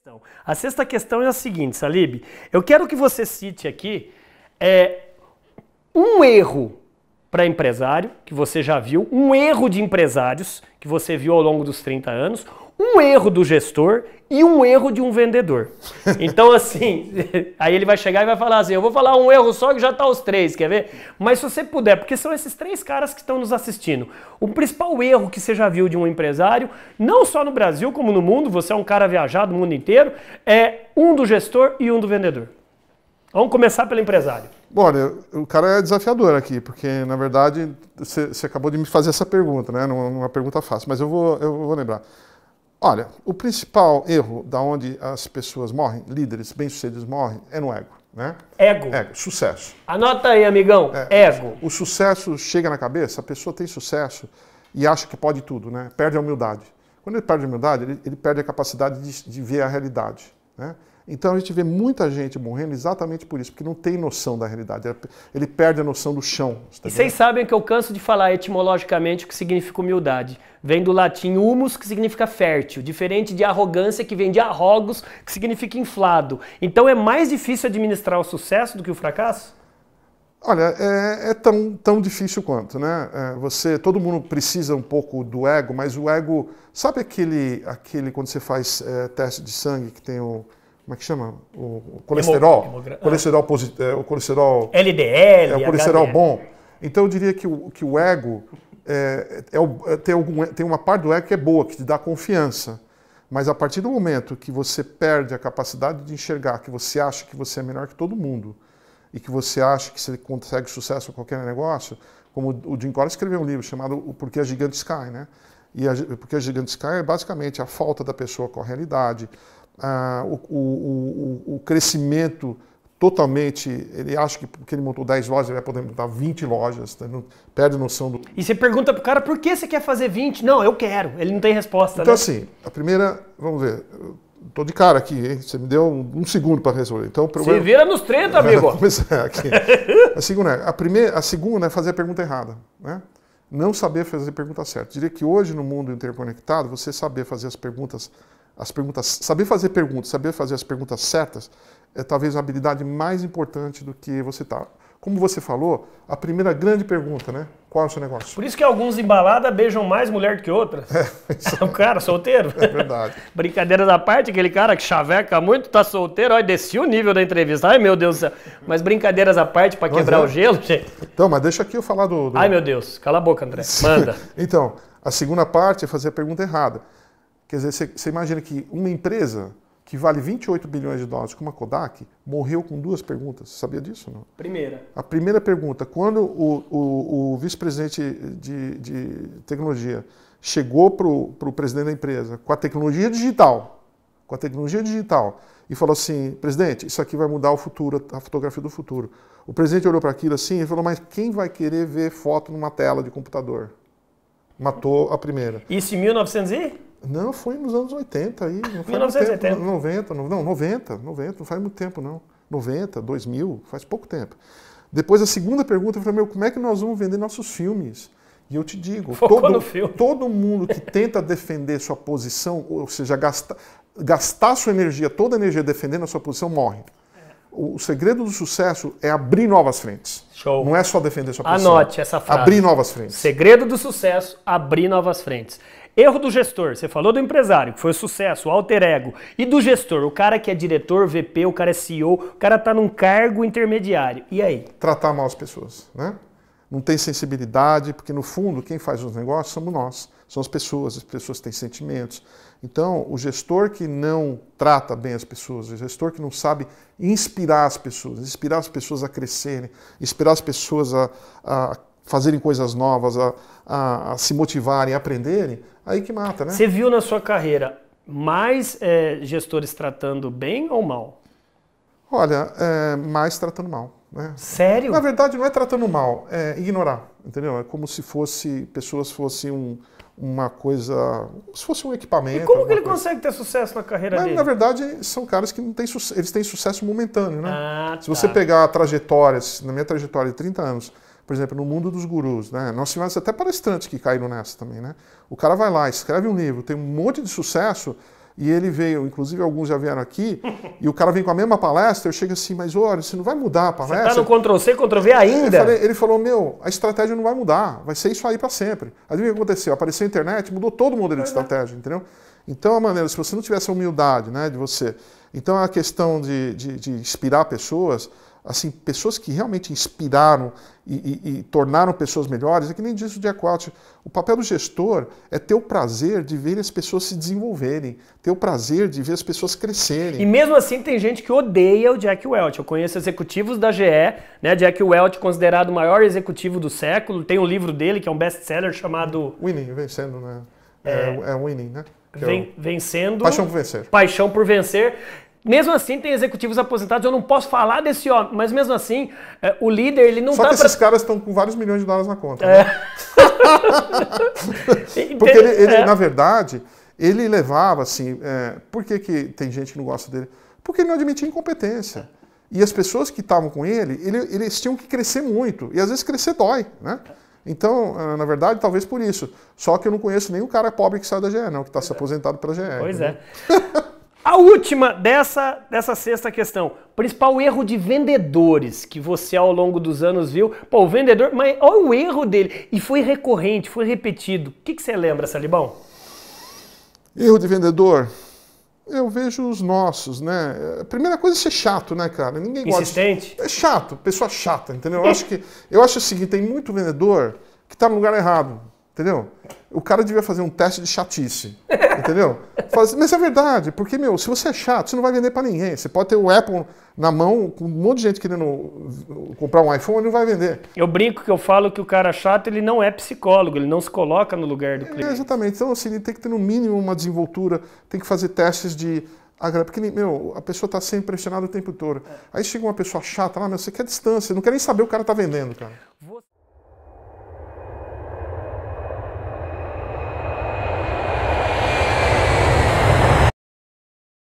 questão. A sexta questão é a seguinte, Salib. Eu quero que você cite aqui é, um erro para empresário que você já viu, um erro de empresários que você viu ao longo dos 30 anos, um erro do gestor e um erro de um vendedor. Então, assim, aí ele vai chegar e vai falar assim: eu vou falar um erro só que já tá os três, quer ver? Mas se você puder, porque são esses três caras que estão nos assistindo. O principal erro que você já viu de um empresário, não só no Brasil, como no mundo, você é um cara viajado o mundo inteiro, é um do gestor e um do vendedor. Vamos começar pelo empresário. Bora, o cara é desafiador aqui, porque na verdade você acabou de me fazer essa pergunta, né? Não é uma pergunta fácil, mas eu vou, eu vou lembrar. Olha, o principal erro da onde as pessoas morrem, líderes bem-sucedidos morrem, é no ego. Né? Ego. Ego, sucesso. Anota aí, amigão, é, ego. O sucesso chega na cabeça, a pessoa tem sucesso e acha que pode tudo, né? Perde a humildade. Quando ele perde a humildade, ele, ele perde a capacidade de, de ver a realidade, né? Então a gente vê muita gente morrendo exatamente por isso, porque não tem noção da realidade. É, ele perde a noção do chão. Tá e vocês sabem que eu canso de falar etimologicamente o que significa humildade. Vem do latim humus, que significa fértil, diferente de arrogância, que vem de arrogos, que significa inflado. Então é mais difícil administrar o sucesso do que o fracasso? Olha, é, é, tão, tão difícil quanto, né? É, você, todo mundo precisa um pouco do ego, mas o ego, sabe aquele, aquele quando você faz é, teste de sangue que tem o como é que chama? O, colesterol. Ah. Colesterol positivo. É, o colesterol. LDL. É o colesterol HDL. bom. Então eu diria que o, que o ego é, é, é, tem, algum, tem uma parte do ego que é boa, que te dá confiança. Mas a partir do momento que você perde a capacidade de enxergar, que você acha que você é melhor que todo mundo e que você acha que você consegue sucesso em qualquer negócio, como o Jim Collins escreveu um livro chamado O Porquê as Gigantes Sky, né? E a, porque a gigantescar é basicamente a falta da pessoa com a realidade, a, o, o, o, o, crescimento totalmente. Ele acha que porque ele montou 10 lojas, ele vai poder montar 20 lojas, tá? não, perde noção do. E você pergunta pro cara por que você quer fazer 20? Não, eu quero. Ele não tem resposta. Então, né? assim, a primeira, vamos ver. Tô de cara aqui, hein? Você me deu um, um segundo para resolver. Então, problema... Você vira nos 30, amigo. a segunda, é, a, primeira, a segunda é fazer a pergunta errada, né? não saber fazer perguntas certas. Diria que hoje no mundo interconectado, você saber fazer as perguntas, as perguntas, saber fazer perguntas, saber fazer as perguntas certas é talvez a habilidade mais importante do que você tá como você falou, a primeira grande pergunta, né? Qual é o seu negócio? Por isso que alguns em balada beijam mais mulher do que outras. É, isso é. um cara solteiro. É verdade. Brincadeira da parte, aquele cara que chaveca muito, tá solteiro, olha, desceu o nível da entrevista. Ai, meu Deus do céu. Mas brincadeiras à parte para quebrar é. o gelo, gente. Então, mas deixa aqui eu falar do... do... Ai, meu Deus. Cala a boca, André. Manda. então, a segunda parte é fazer a pergunta errada. Quer dizer, você imagina que uma empresa que vale 28 bilhões de dólares, como a Kodak, morreu com duas perguntas. Você sabia disso? Não? Primeira. A primeira pergunta, quando o, o, o vice-presidente de, de, tecnologia chegou para o presidente da empresa com a tecnologia digital, com a tecnologia digital, e falou assim, presidente, isso aqui vai mudar o futuro, a fotografia do futuro. O presidente olhou para aquilo assim e falou, mas quem vai querer ver foto numa tela de computador? Matou a primeira. Isso em 1900 e? Não, foi nos anos 80 aí. Não 1980. Tempo, 90, não, 90, 90, não faz muito tempo não. 90, 2000, faz pouco tempo. Depois a segunda pergunta foi, meu, como é que nós vamos vender nossos filmes? E eu te digo, todo, todo mundo que tenta defender sua posição, ou seja, gastar, gastar sua energia, toda a energia defendendo a sua posição, morre. É. O segredo do sucesso é abrir novas frentes. Show. Não é só defender sua pessoa. Anote essa frase. Abrir novas frentes. Segredo do sucesso, abrir novas frentes. Erro do gestor. Você falou do empresário, que foi o sucesso, o alter ego. E do gestor, o cara que é diretor, VP, o cara é CEO, o cara tá num cargo intermediário. E aí? Tratar mal as pessoas, né? Não tem sensibilidade, porque no fundo quem faz os negócios somos nós são as pessoas, as pessoas têm sentimentos. Então, o gestor que não trata bem as pessoas, o gestor que não sabe inspirar as pessoas, inspirar as pessoas a crescerem, inspirar as pessoas a, a fazerem coisas novas, a, a, a, se motivarem, a aprenderem, aí que mata, né? Você viu na sua carreira mais é, gestores tratando bem ou mal? Olha, é, mais tratando mal. Né? Sério? Na verdade, não é tratando mal, é ignorar, entendeu? É como se fosse pessoas fossem um uma coisa, se fosse um equipamento. E como que ele coisa. consegue ter sucesso na carreira Mas, dele? Na verdade, são caras que não têm eles têm sucesso momentâneo, né? Ah, se você tá. pegar trajetórias, na minha trajetória de 30 anos, por exemplo, no mundo dos gurus, né? Nós tivemos até palestrantes que caíram nessa também, né? O cara vai lá, escreve um livro, tem um monte de sucesso, e ele veio, inclusive alguns já vieram aqui, e o cara vem com a mesma palestra, eu chego assim, mas olha, você não vai mudar a tá palestra. Você está no Ctrl-C, Ctrl-V ainda? Falei, ele falou, meu, a estratégia não vai mudar, vai ser isso aí para sempre. Aí o que aconteceu? Apareceu a internet, mudou todo o modelo de é. estratégia, entendeu? Então, a maneira, se você não tivesse a humildade né, de você... Então, a questão de, de, de inspirar pessoas assim, pessoas que realmente inspiraram e, e, e, tornaram pessoas melhores, é que nem diz o Jack Welch O papel do gestor é ter o prazer de ver as pessoas se desenvolverem, ter o prazer de ver as pessoas crescerem. E mesmo assim tem gente que odeia o Jack Welch. Eu conheço executivos da GE, né? Jack Welch considerado o maior executivo do século. Tem um livro dele que é um best-seller chamado... Winning, vencendo, né? É, é, é Winning, né? é o... Vencendo... Paixão por Vencer. Paixão por Vencer mesmo assim, tem executivos aposentados, eu não posso falar desse homem, mas mesmo assim, é, o líder, ele não Só tá que esses caras estão com vários milhões de dólares na conta. Né? É. Né? Porque ele, ele é. na verdade, ele levava assim. É, por que, que tem gente que não gosta dele? Porque ele não admitia incompetência. E as pessoas que estavam com ele, ele, eles tinham que crescer muito. E às vezes crescer dói, né? Então, é, na verdade, talvez por isso. Só que eu não conheço nenhum cara pobre que sai da GE, não, que está se aposentado pela GE. Pois é. né? é. A última dessa, dessa sexta questão. Principal erro de vendedores que você ao longo dos anos viu. Pô, o vendedor, mas olha o erro dele. E foi recorrente, foi repetido. O que, que você lembra, Salibão? Erro de vendedor? Eu vejo os nossos, né? A primeira coisa é ser chato, né, cara? Ninguém Insistente. gosta. É chato, pessoa chata, entendeu? Eu acho que eu acho o seguinte, tem muito vendedor que tá no lugar errado, entendeu? O cara devia fazer um teste de chatice. Entendeu? Assim, mas é verdade, porque, meu, se você é chato, você não vai vender para ninguém. Você pode ter o Apple na mão, com um monte de gente querendo uh, comprar um iPhone, não vai vender. Eu brinco que eu falo que o cara chato, ele não é psicólogo, ele não se coloca no lugar do é, cliente. É, exatamente. Então, assim, ele tem que ter no mínimo uma desenvoltura, tem que fazer testes de porque, meu, a pessoa está sendo impressionada o tempo todo. Aí chega uma pessoa chata lá, meu, você quer distância, não quer nem saber o cara está vendendo, cara.